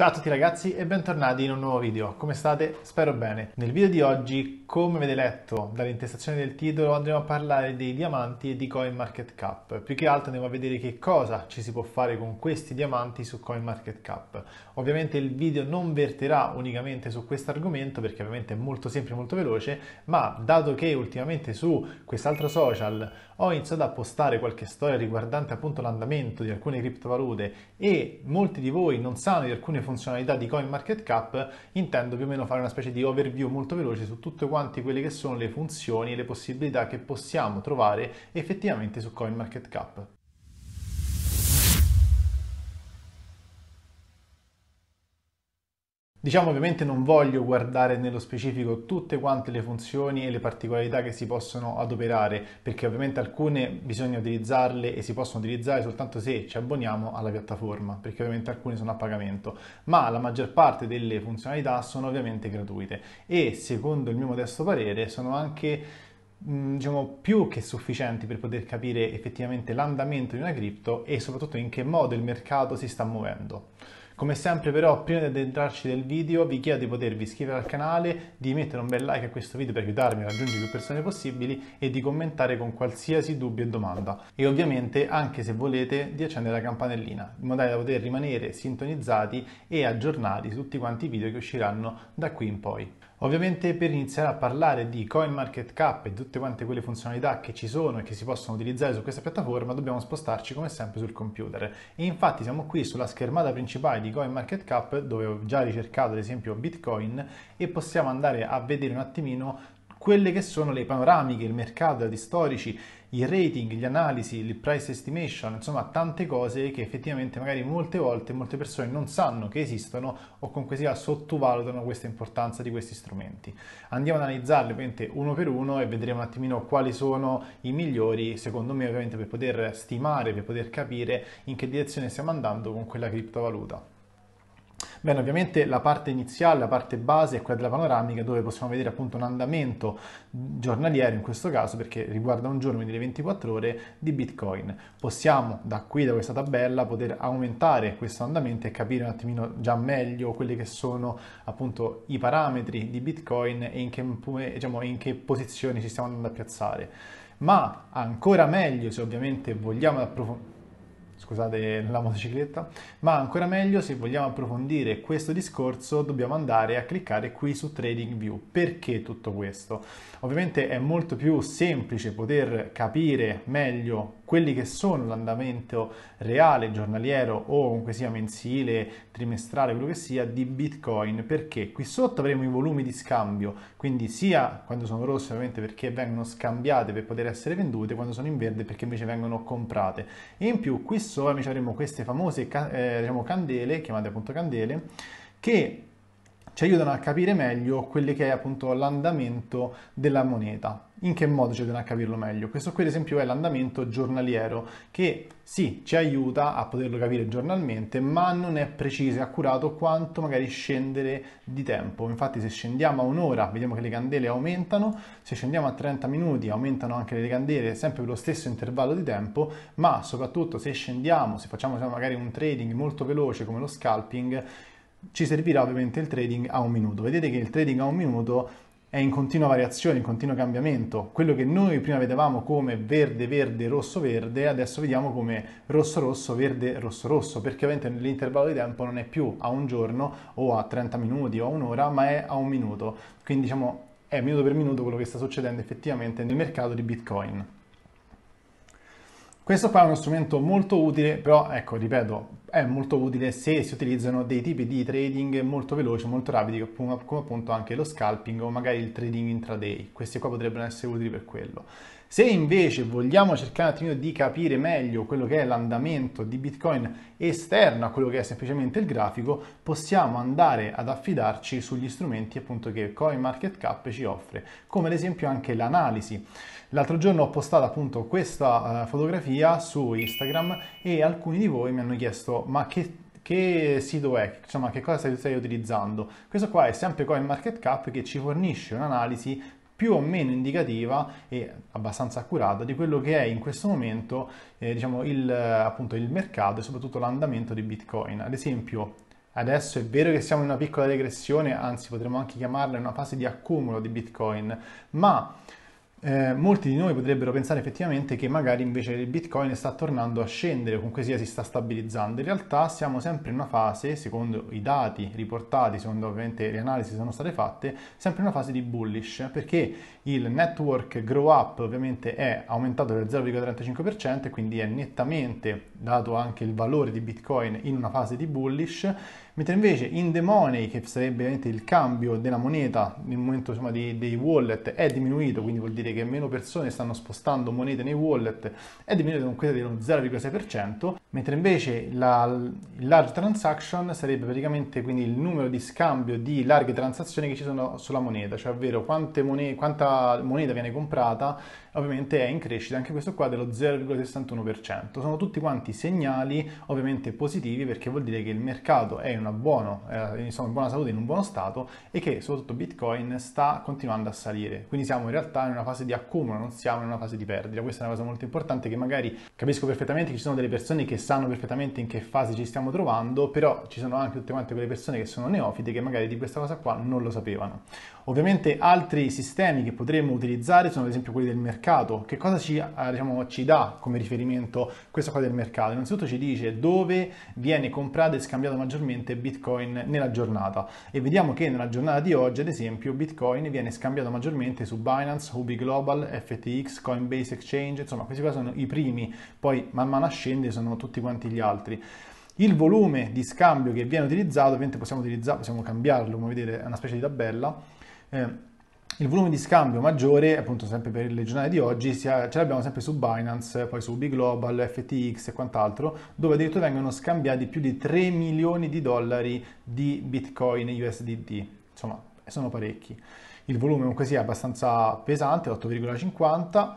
Ciao a tutti ragazzi e bentornati in un nuovo video, come state? Spero bene. Nel video di oggi, come avete letto dall'intestazione del titolo, andremo a parlare dei diamanti e di CoinMarketCap. Più che altro andremo a vedere che cosa ci si può fare con questi diamanti su CoinMarketCap. Ovviamente il video non verterà unicamente su questo argomento perché ovviamente è molto semplice e molto veloce, ma dato che ultimamente su quest'altro social ho iniziato a postare qualche storia riguardante appunto l'andamento di alcune criptovalute e molti di voi non sanno di alcune funzionalità di CoinMarketCap, intendo più o meno fare una specie di overview molto veloce su tutte quanti quelle che sono le funzioni e le possibilità che possiamo trovare effettivamente su CoinMarketCap. Diciamo ovviamente non voglio guardare nello specifico tutte quante le funzioni e le particolarità che si possono adoperare perché ovviamente alcune bisogna utilizzarle e si possono utilizzare soltanto se ci abboniamo alla piattaforma perché ovviamente alcune sono a pagamento ma la maggior parte delle funzionalità sono ovviamente gratuite e secondo il mio modesto parere sono anche diciamo più che sufficienti per poter capire effettivamente l'andamento di una cripto e soprattutto in che modo il mercato si sta muovendo. Come sempre però prima di addentrarci nel video vi chiedo di potervi iscrivere al canale, di mettere un bel like a questo video per aiutarmi a raggiungere più persone possibili e di commentare con qualsiasi dubbio e domanda e ovviamente anche se volete di accendere la campanellina in modo da poter rimanere sintonizzati e aggiornati su tutti quanti i video che usciranno da qui in poi. Ovviamente per iniziare a parlare di CoinMarketCap e tutte quante quelle funzionalità che ci sono e che si possono utilizzare su questa piattaforma dobbiamo spostarci come sempre sul computer e infatti siamo qui sulla schermata principale di CoinMarketCap dove ho già ricercato ad esempio Bitcoin e possiamo andare a vedere un attimino quelle che sono le panoramiche, il mercato, dati storici, i rating, gli analisi, il price estimation, insomma tante cose che effettivamente magari molte volte molte persone non sanno che esistono o comunque sia sottovalutano questa importanza di questi strumenti. Andiamo ad analizzarli ovviamente uno per uno e vedremo un attimino quali sono i migliori secondo me ovviamente per poter stimare, per poter capire in che direzione stiamo andando con quella criptovaluta. Bene, ovviamente la parte iniziale, la parte base è quella della panoramica dove possiamo vedere appunto un andamento giornaliero in questo caso perché riguarda un giorno, quindi le 24 ore di Bitcoin. Possiamo da qui, da questa tabella, poter aumentare questo andamento e capire un attimino già meglio quelli che sono appunto i parametri di Bitcoin e in che, diciamo, in che posizione ci stiamo andando a piazzare. Ma ancora meglio se ovviamente vogliamo approfondire scusate la motocicletta, ma ancora meglio se vogliamo approfondire questo discorso dobbiamo andare a cliccare qui su TradingView. Perché tutto questo? Ovviamente è molto più semplice poter capire meglio quelli che sono l'andamento reale, giornaliero o comunque sia mensile, trimestrale, quello che sia di Bitcoin, perché qui sotto avremo i volumi di scambio, quindi sia quando sono rossi ovviamente perché vengono scambiate per poter essere vendute, quando sono in verde perché invece vengono comprate. E in più qui sotto stesso, eh, invece avremo queste famose eh, diciamo, candele, chiamate appunto candele, che ci aiutano a capire meglio quello che è appunto l'andamento della moneta. In che modo ci aiutano a capirlo meglio? Questo qui ad esempio è l'andamento giornaliero che sì, ci aiuta a poterlo capire giornalmente, ma non è preciso e accurato quanto magari scendere di tempo. Infatti se scendiamo a un'ora vediamo che le candele aumentano, se scendiamo a 30 minuti aumentano anche le candele sempre per lo stesso intervallo di tempo, ma soprattutto se scendiamo, se facciamo diciamo, magari un trading molto veloce come lo scalping, ci servirà ovviamente il trading a un minuto. Vedete che il trading a un minuto è in continua variazione, in continuo cambiamento. Quello che noi prima vedevamo come verde, verde, rosso, verde, adesso vediamo come rosso, rosso, verde, rosso, rosso, perché ovviamente nell'intervallo di tempo non è più a un giorno o a 30 minuti o a un'ora, ma è a un minuto. Quindi diciamo è minuto per minuto quello che sta succedendo effettivamente nel mercato di Bitcoin. Questo qua è uno strumento molto utile, però ecco, ripeto, è molto utile se si utilizzano dei tipi di trading molto veloci, molto rapidi, come appunto anche lo scalping o magari il trading intraday. Questi qua potrebbero essere utili per quello. Se invece vogliamo cercare un attimino di capire meglio quello che è l'andamento di Bitcoin esterno a quello che è semplicemente il grafico, possiamo andare ad affidarci sugli strumenti appunto che CoinMarketCap ci offre, come ad esempio anche l'analisi. L'altro giorno ho postato appunto questa eh, fotografia su Instagram e alcuni di voi mi hanno chiesto ma che che sito è, insomma che cosa stai utilizzando. Questo qua è sempre CoinMarketCap che ci fornisce un'analisi più o meno indicativa e abbastanza accurata di quello che è in questo momento eh, diciamo il, eh, appunto, il mercato e soprattutto l'andamento di Bitcoin. Ad esempio, Adesso è vero che siamo in una piccola regressione, anzi potremmo anche chiamarla una fase di accumulo di Bitcoin, ma eh, molti di noi potrebbero pensare effettivamente che magari invece il Bitcoin sta tornando a scendere, comunque sia si sta stabilizzando. In realtà siamo sempre in una fase, secondo i dati riportati, secondo ovviamente le analisi che sono state fatte, sempre in una fase di bullish, perché il network grow up ovviamente è aumentato del 0,35%, quindi è nettamente dato anche il valore di Bitcoin in una fase di bullish mentre invece in the money, che sarebbe il cambio della moneta nel momento insomma, dei, dei wallet, è diminuito, quindi vuol dire che meno persone stanno spostando monete nei wallet, è diminuito con questa dello 0,6%, mentre invece la large transaction sarebbe praticamente quindi il numero di scambio di larghe transazioni che ci sono sulla moneta, cioè ovvero moneta, quanta moneta viene comprata ovviamente è in crescita anche questo qua dello 0,61%. Sono tutti quanti segnali ovviamente positivi perché vuol dire che il mercato è in, buono, eh, insomma, in buona salute, in un buono stato e che soprattutto Bitcoin sta continuando a salire. Quindi siamo in realtà in una fase di accumulo, non siamo in una fase di perdita. Questa è una cosa molto importante che magari capisco perfettamente che ci sono delle persone che sanno perfettamente in che fase ci stiamo trovando, però ci sono anche tutte quante quelle persone che sono neofite che magari di questa cosa qua non lo sapevano. Ovviamente altri sistemi che potremmo utilizzare sono ad esempio quelli del mercato mercato, che cosa ci, eh, diciamo, ci dà come riferimento questa cosa del mercato? Innanzitutto ci dice dove viene comprato e scambiato maggiormente Bitcoin nella giornata e vediamo che nella giornata di oggi ad esempio Bitcoin viene scambiato maggiormente su Binance, Hubi Global, FTX, Coinbase Exchange, insomma questi qua sono i primi, poi man mano scende sono tutti quanti gli altri. Il volume di scambio che viene utilizzato, ovviamente possiamo, possiamo cambiarlo, come vedete è una specie di tabella, eh, il volume di scambio maggiore, appunto sempre per il giornale di oggi, sia, ce l'abbiamo sempre su Binance, poi su Biglobal, FTX e quant'altro, dove addirittura vengono scambiati più di 3 milioni di dollari di Bitcoin e USDT. Insomma, sono parecchi. Il volume comunque sia abbastanza pesante, 8,50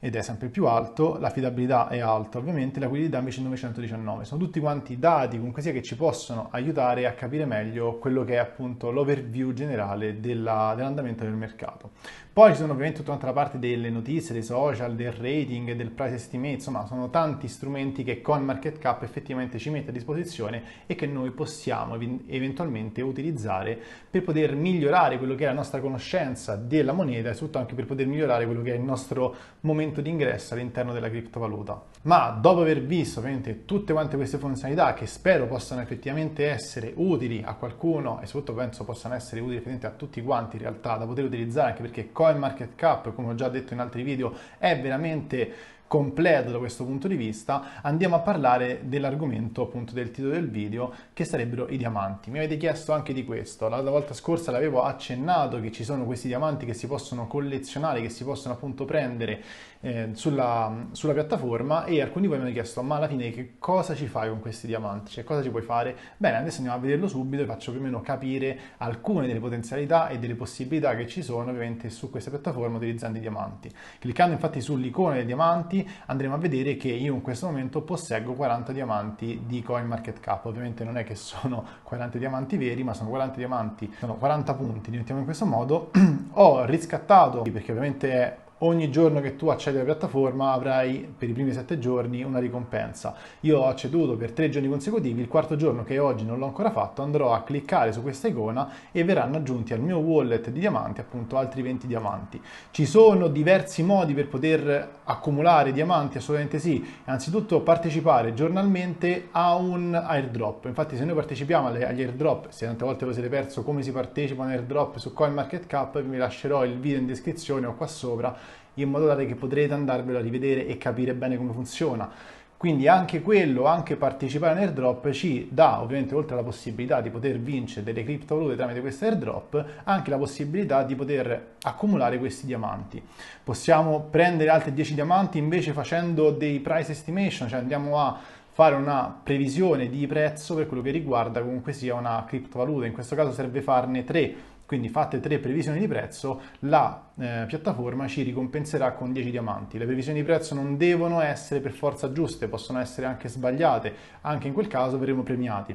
ed è sempre più alto, l'affidabilità è alta ovviamente, la liquidità invece è 919. Sono tutti quanti dati comunque sia che ci possono aiutare a capire meglio quello che è appunto l'overview generale dell'andamento del mercato. Poi ci sono ovviamente tutta un'altra parte delle notizie, dei social, del rating, del price estimate, insomma sono tanti strumenti che CoinMarketCap effettivamente ci mette a disposizione e che noi possiamo eventualmente utilizzare per poter migliorare quello che è la nostra conoscenza della moneta e soprattutto anche per poter migliorare quello che è il nostro momento momento di ingresso all'interno della criptovaluta. Ma dopo aver visto ovviamente tutte quante queste funzionalità che spero possano effettivamente essere utili a qualcuno e soprattutto penso possano essere utili a tutti quanti in realtà da poter utilizzare anche perché CoinMarketCap, come ho già detto in altri video, è veramente completo da questo punto di vista, andiamo a parlare dell'argomento appunto del titolo del video che sarebbero i diamanti. Mi avete chiesto anche di questo, la, la volta scorsa l'avevo accennato che ci sono questi diamanti che si possono collezionare, che si possono appunto prendere eh, sulla, sulla, piattaforma e alcuni di voi mi hanno chiesto ma alla fine che cosa ci fai con questi diamanti, cioè cosa ci puoi fare? Bene, adesso andiamo a vederlo subito e faccio più o meno capire alcune delle potenzialità e delle possibilità che ci sono ovviamente su questa piattaforma utilizzando i diamanti. Cliccando infatti sull'icona dei diamanti andremo a vedere che io in questo momento posseggo 40 diamanti di CoinMarketCap, ovviamente non è che sono 40 diamanti veri ma sono 40 diamanti, sono 40 punti, diventiamo in questo modo, ho riscattato perché ovviamente è ogni giorno che tu accedi alla piattaforma avrai per i primi sette giorni una ricompensa. Io ho acceduto per tre giorni consecutivi, il quarto giorno che oggi non l'ho ancora fatto andrò a cliccare su questa icona e verranno aggiunti al mio wallet di diamanti appunto altri 20 diamanti. Ci sono diversi modi per poter accumulare diamanti, assolutamente sì, anzitutto partecipare giornalmente a un airdrop, infatti se noi partecipiamo agli airdrop, se tante volte lo siete perso come si partecipa a un airdrop su CoinMarketCap vi lascerò il video in descrizione o qua sopra in modo tale che potrete andarvelo a rivedere e capire bene come funziona. Quindi anche quello, anche partecipare in airdrop ci dà ovviamente oltre alla possibilità di poter vincere delle criptovalute tramite questo airdrop, anche la possibilità di poter accumulare questi diamanti. Possiamo prendere altri 10 diamanti invece facendo dei price estimation, cioè andiamo a fare una previsione di prezzo per quello che riguarda comunque sia una criptovaluta, in questo caso serve farne 3 quindi fatte tre previsioni di prezzo, la eh, piattaforma ci ricompenserà con 10 diamanti. Le previsioni di prezzo non devono essere per forza giuste, possono essere anche sbagliate, anche in quel caso verremo premiati.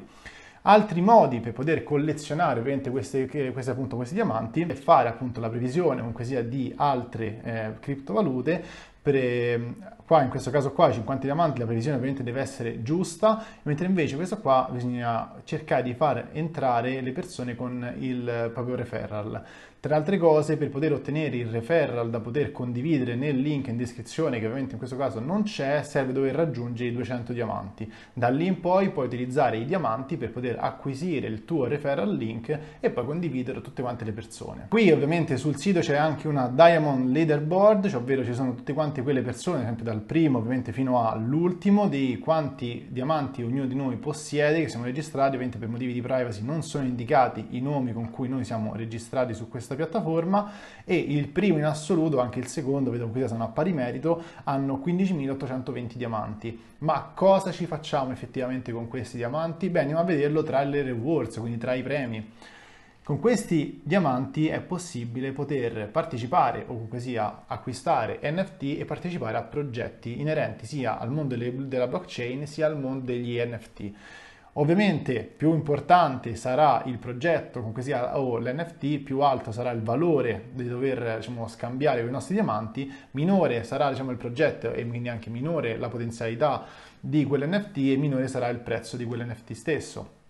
Altri modi per poter collezionare ovviamente queste, queste, appunto, questi diamanti è fare appunto la previsione comunque sia di altre eh, criptovalute per, ehm, qua in questo caso qua 50 diamanti la previsione ovviamente deve essere giusta, mentre invece questo qua bisogna cercare di far entrare le persone con il proprio referral. Tra altre cose, per poter ottenere il referral da poter condividere nel link in descrizione, che ovviamente in questo caso non c'è, serve dover raggiungere i 200 diamanti. Da lì in poi puoi utilizzare i diamanti per poter acquisire il tuo referral link e poi condividerlo a tutte quante le persone. Qui ovviamente sul sito c'è anche una Diamond Leaderboard, cioè ovvero ci sono tutti quanti quante quelle persone, sempre dal primo ovviamente fino all'ultimo, di quanti diamanti ognuno di noi possiede, che siamo registrati, ovviamente per motivi di privacy non sono indicati i nomi con cui noi siamo registrati su questa piattaforma e il primo in assoluto, anche il secondo, vedo che sono a pari merito, hanno 15.820 diamanti. Ma cosa ci facciamo effettivamente con questi diamanti? Beh, andiamo a vederlo tra le rewards, quindi tra i premi. Con questi diamanti è possibile poter partecipare o comunque sia acquistare NFT e partecipare a progetti inerenti sia al mondo della blockchain sia al mondo degli NFT. Ovviamente più importante sarà il progetto comunque sia, o l'NFT, più alto sarà il valore di dover diciamo, scambiare con i nostri diamanti, minore sarà diciamo, il progetto e quindi anche minore la potenzialità di quell'NFT e minore sarà il prezzo di quell'NFT stesso.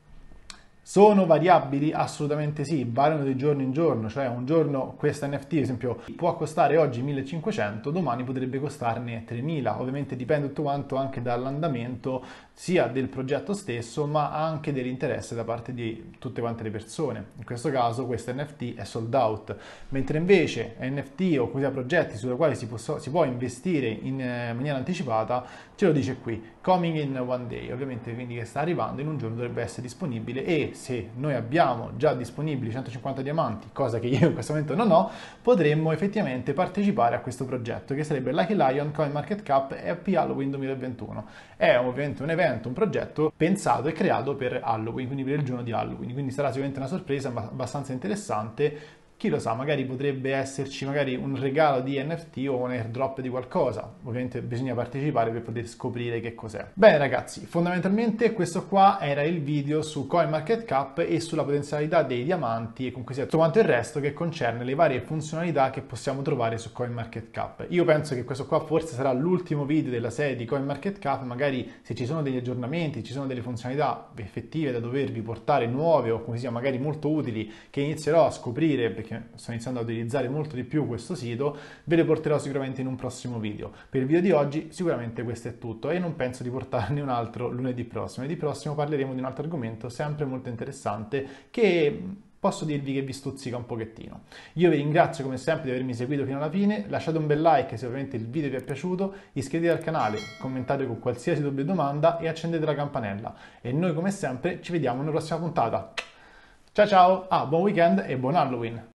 Sono variabili? Assolutamente sì, variano di giorno in giorno, cioè un giorno questa NFT ad esempio può costare oggi 1500, domani potrebbe costarne 3000, ovviamente dipende tutto quanto anche dall'andamento sia del progetto stesso ma anche dell'interesse da parte di tutte quante le persone. In questo caso questa NFT è sold out, mentre invece NFT o quei progetti sulla quali si, si può investire in eh, maniera anticipata ce lo dice qui, coming in one day, ovviamente quindi che sta arrivando in un giorno dovrebbe essere disponibile e se noi abbiamo già disponibili 150 diamanti, cosa che io in questo momento non ho, potremmo effettivamente partecipare a questo progetto che sarebbe Lucky Lion Coin Market Cap Happy Halloween 2021. È ovviamente un evento, un progetto pensato e creato per Halloween, quindi per il giorno di Halloween, quindi sarà sicuramente una sorpresa abbastanza interessante chi lo sa, magari potrebbe esserci magari un regalo di NFT o un airdrop di qualcosa. Ovviamente bisogna partecipare per poter scoprire che cos'è. Bene ragazzi, fondamentalmente questo qua era il video su CoinMarketCap e sulla potenzialità dei diamanti e comunque sia tutto quanto il resto che concerne le varie funzionalità che possiamo trovare su CoinMarketCap. Io penso che questo qua forse sarà l'ultimo video della serie di CoinMarketCap, magari se ci sono degli aggiornamenti, ci sono delle funzionalità effettive da dovervi portare nuove o come sia magari molto utili che inizierò a scoprire perché perché sto iniziando a utilizzare molto di più questo sito, ve le porterò sicuramente in un prossimo video. Per il video di oggi sicuramente questo è tutto e non penso di portarne un altro lunedì prossimo. Lunedì prossimo parleremo di un altro argomento sempre molto interessante che posso dirvi che vi stuzzica un pochettino. Io vi ringrazio come sempre di avermi seguito fino alla fine, lasciate un bel like se ovviamente il video vi è piaciuto, iscrivetevi al canale, commentate con qualsiasi dubbio o domanda e accendete la campanella. E noi come sempre ci vediamo nella prossima puntata. Ciao ciao, ah, buon weekend e buon Halloween!